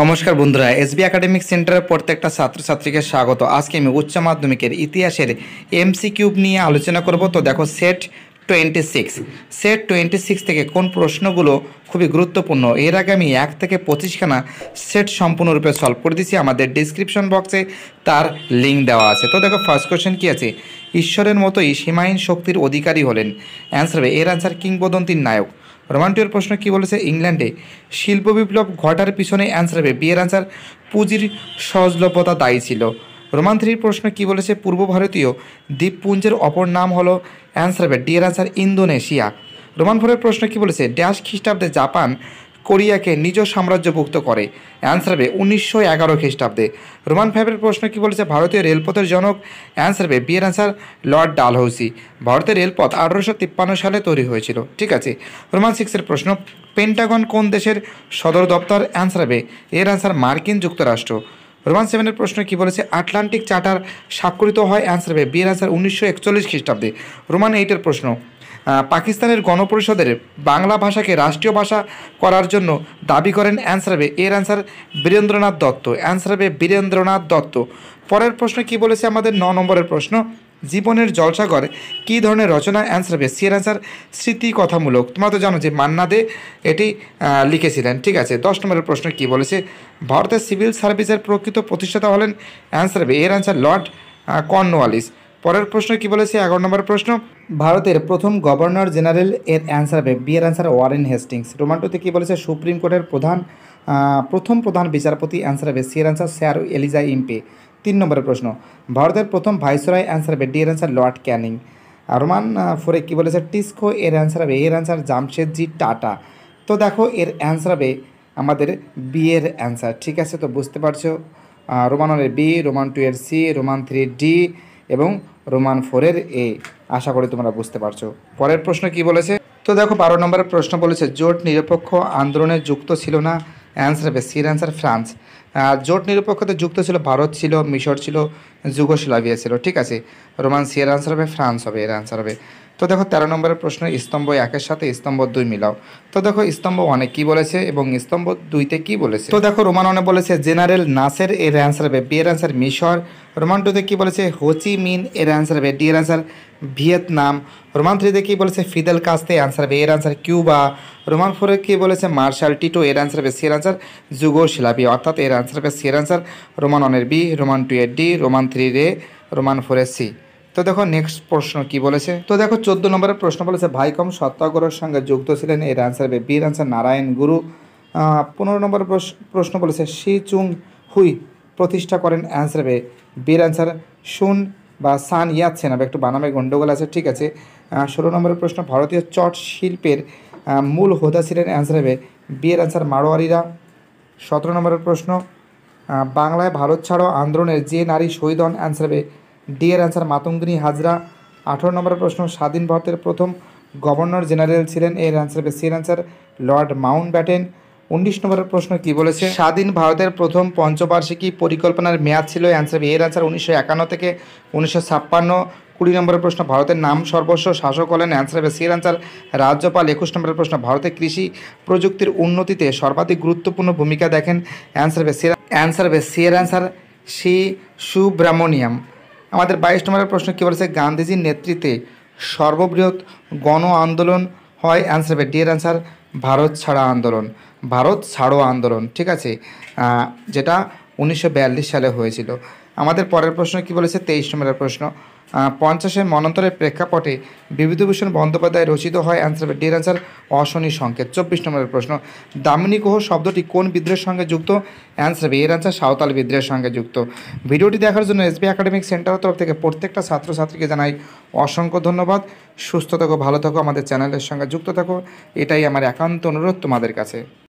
নমস্কার বন্ধুরা SB academic সেন্টারের প্রত্যেকটা ছাত্রছাত্রীকে স্বাগত আজকে আমি উচ্চ মাধ্যমিকের ইতিহাসের এমসি কিউব নিয়ে আলোচনা করব তো দেখো set twenty six set twenty six থেকে কোন প্রশ্নগুলো খুবই গুরুত্বপূর্ণ এর আগে আমি এক থেকে পঁচিশখানা সেট সম্পূর্ণরূপে সলভ করে দিয়েছি আমাদের ডিসক্রিপশন বক্সে তার লিঙ্ক দেওয়া আছে তো দেখো ফার্স্ট কোয়েশ্চেন কী আছে ঈশ্বরের মতোই সীমাহীন শক্তির অধিকারী হলেন অ্যান্সার হবে এর অ্যান্সার কিংবদন্তির নায়ক রোমান্টিওর প্রশ্ন কি বলেছে ইংল্যান্ডে শিল্প বিপ্লব ঘটার পিছনে অ্যান্সার হবে বিয়ের অ্যান্সার পুঁজির সহজলভ্যতা দায়ী ছিল রোমান থ্রির প্রশ্ন কি বলেছে পূর্ব ভারতীয় দ্বীপপুঞ্জের অপর নাম হলো অ্যান্সার হবে ডিয়ের অ্যান্সার ইন্দোনেশিয়া রোমান ফোরের প্রশ্ন কি বলেছে ড্যাশ খ্রিস্টাব্দে জাপান কোরিয়াকে নিজ সাম্রাজ্যভুক্ত করে অ্যান্সার হবে উনিশশো এগারো খ্রিস্টাব্দে রোমান ফাইভের প্রশ্ন কি বলেছে ভারতীয় রেলপথের জনক অ্যান্সার হবে বিয়ের অ্যান্সার লর্ড ডালহৌসি ভারতের রেলপথ আঠারোশো তিপ্পান্ন সালে তৈরি হয়েছিল ঠিক আছে রোমান সিক্সের প্রশ্ন পেন্টাগন কোন দেশের সদর দপ্তর অ্যান্সার হবে এর অ্যান্সার মার্কিন যুক্তরাষ্ট্র রোমান সেভেনের প্রশ্ন কি বলেছে আটলান্টিক চার্টার স্বাক্ষরিত হয় অ্যান্সার হবে বিয়ের অ্যান্সার উনিশশো একচল্লিশ খ্রিস্টাব্দে রোমান এইটের প্রশ্ন পাকিস্তানের গণপরিষদের বাংলা ভাষাকে রাষ্ট্রীয় ভাষা করার জন্য দাবি করেন অ্যান্সারবে এর অ্যান্সার বীরেন্দ্রনাথ দত্ত অ্যান্সারবে বীরেন্দ্রনাথ দত্ত পরের প্রশ্ন কি বলেছে আমাদের ন নম্বরের প্রশ্ন জীবনের জলসাগর কী ধরনের রচনা অ্যান্সার সি এর অ্যান্সার স্মৃতি কথামূলক তোমরা তো জানো যে মান্না দে এটি লিখেছিলেন ঠিক আছে দশ নম্বরের প্রশ্ন কি বলেছে ভারতের সিভিল সার্ভিসের প্রকৃত প্রতিষ্ঠাতা হলেন অ্যান্সার এর অ্যান্সার লর্ড কর্নওয়ালিস পরের প্রশ্ন কি বলেছে এগারো নম্বর প্রশ্ন ভারতের প্রথম গভর্নর জেনারেল এর অ্যান্সার হবে বি এর অ্যান্সার ওয়ারেন হেস্টিংস রোমান্টোতে কি বলেছে সুপ্রিম কোর্টের প্রধান প্রথম প্রধান বিচারপতি অ্যান্সার হবে সি এর অ্যান্সার স্যার এলিজা ইম্পে তিন নম্বরের প্রশ্ন ভারতের প্রথম ভাইসরয় অ্যান্সার হবে ডি এর অ্যান্সার লর্ড ক্যানিং রোমান ফোরে কী বলেছে টিস্কো এর অ্যান্সার হবে এর অ্যান্সার জামশেদজি টাটা তো দেখো এর অ্যান্সার হবে আমাদের বি এর অ্যান্সার ঠিক আছে তো বুঝতে পারছো রোমান ওয়ানের বি রোমান টু এর সি রোমান থ্রি ডি এবং রোমান ফোরের এ আশা করি তোমরা বুঝতে পারছো পরের প্রশ্ন কি বলেছে তো দেখো বারো নম্বরের প্রশ্ন বলেছে জোট নিরপেক্ষ আন্দোলনে যুক্ত ছিল না অ্যান্সার হবে সির অ্যান্সার ফ্রান্স জোট নিরপেক্ষতে যুক্ত ছিল ভারত ছিল মিশর ছিল যুগোস্লাভিয়া ছিল ঠিক আছে রোমান এর আনসার হবে ফ্রান্স হবে এর আনসার হবে তো দেখো তেরো নম্বরের প্রশ্ন স্তম্ভ একের সাথে স্তম্ভ দুই মিলাও তো দেখো স্তম্ভ অনেক কি বলেছে এবং স্তম্ভ দুইতে কি বলেছে তো দেখো রোমান অনেক বলেছে জেনারেল নাসের এর অ্যান্সার হবে বি এর অ্যান্সার মিশর রোমান টুতে কী বলেছে হোচি মিন এর অ্যান্সার হবে ডি এর অ্যান্সার ভিয়েতনাম রোমান থ্রিতে কী বলেছে ফিদেল কাস্তে অ্যান্সার হবে এর অ্যান্সার কিউবা রোমান ফোরে কী বলেছে মার্শাল টিটো এর অ্যান্সার হবে সি এর অ্যান্সার যুগোশিলাপি অর্থাৎ এর অ্যান্সার হবে সি এর অ্যান্সার রোমান অনের বি রোমান টু এর ডি রোমান থ্রি রে রোমান ফোরে সি তো দেখো নেক্সট প্রশ্ন কি বলেছে তো দেখো চোদ্দ নম্বরের প্রশ্ন বলেছে ভাইকম সত্যাগ্রহের সঙ্গে যুক্ত ছিলেন এর আনসার হবে বীর আনসার নারায়ণ গুরু পনেরো নম্বরের প্রশ্ন বলেছে শি চুং হুই প্রতিষ্ঠা করেন অ্যান্সার হবে বীর আনসার শুন বা সান ইয়াচ্ছেন আবার একটু বানামে গণ্ডগোল আছে ঠিক আছে ষোলো নম্বরের প্রশ্ন ভারতীয় চট শিল্পের মূল হোদা ছিলেন অ্যান্সার হবে বিয়ের আনসার মারোয়ারিরা সতেরো নম্বরের প্রশ্ন বাংলায় ভারত ছাড়ো আন্দোলনের যে নারী শহীদ হন অ্যান্সার হবে ডি এর অ্যান্সার মাতঙ্গিনী হাজরা আঠেরো নম্বরের প্রশ্ন স্বাধীন ভারতের প্রথম গভর্নর জেনারেল ছিলেন এর অ্যান্সার হবে C answer Lord Mountbatten উনিশ নম্বরের প্রশ্ন কি বলেছে স্বাধীন ভারতের প্রথম পঞ্চবার্ষিকী পরিকল্পনার মেয়াদ ছিল অ্যান্সার এর অ্যান্সার উনিশশো একান্ন থেকে উনিশশো ছাপ্পান্ন কুড়ি নম্বরের প্রশ্ন ভারতের নাম সর্বস্ব শাসক হলেন অ্যান্সার হবে সির অ্যান্সার রাজ্যপাল একুশ নম্বরের প্রশ্ন ভারতের কৃষি প্রযুক্তির উন্নতিতে সর্বাধিক গুরুত্বপূর্ণ ভূমিকা দেখেন অ্যান্সার হবে এর অ্যান্সার হবে সি এর অ্যান্সার সি সুব্রামণিয়াম আমাদের বাইশ নম্বরের প্রশ্ন কী বলেছে গান্ধীজির নেতৃত্বে সর্ববৃহৎ গণ আন্দোলন হয় অ্যান্সার হবে ডি এর অ্যান্সার ভারত ছাড়া আন্দোলন ভারত ছাড়ো আন্দোলন ঠিক আছে যেটা উনিশশো সালে হয়েছিল আমাদের পরের প্রশ্ন কি বলেছে তেইশ নম্বরের প্রশ্ন পঞ্চাশের মনন্তরের প্রেক্ষাপটে বিভূতিভূষণ বন্দ্যোপাধ্যায় রচিত হয় অ্যান্সার ডি অ্যান্সার অশনি সংকেত চব্বিশ নম্বরের প্রশ্ন দামিনী কোহ শব্দটি কোন বিদ্রোহের সঙ্গে যুক্ত অ্যান্সার বি এর অ্যান্সার সাঁওতাল বিদ্রোহের সঙ্গে যুক্ত ভিডিওটি দেখার জন্য এসবি একাডেমিক সেন্টারের তরফ থেকে প্রত্যেকটা ছাত্রছাত্রীকে জানাই অসংখ্য ধন্যবাদ সুস্থ থাকো ভালো থাকো আমাদের চ্যানেলের সঙ্গে যুক্ত থাকো এটাই আমার একান্ত অনুরোধ তোমাদের কাছে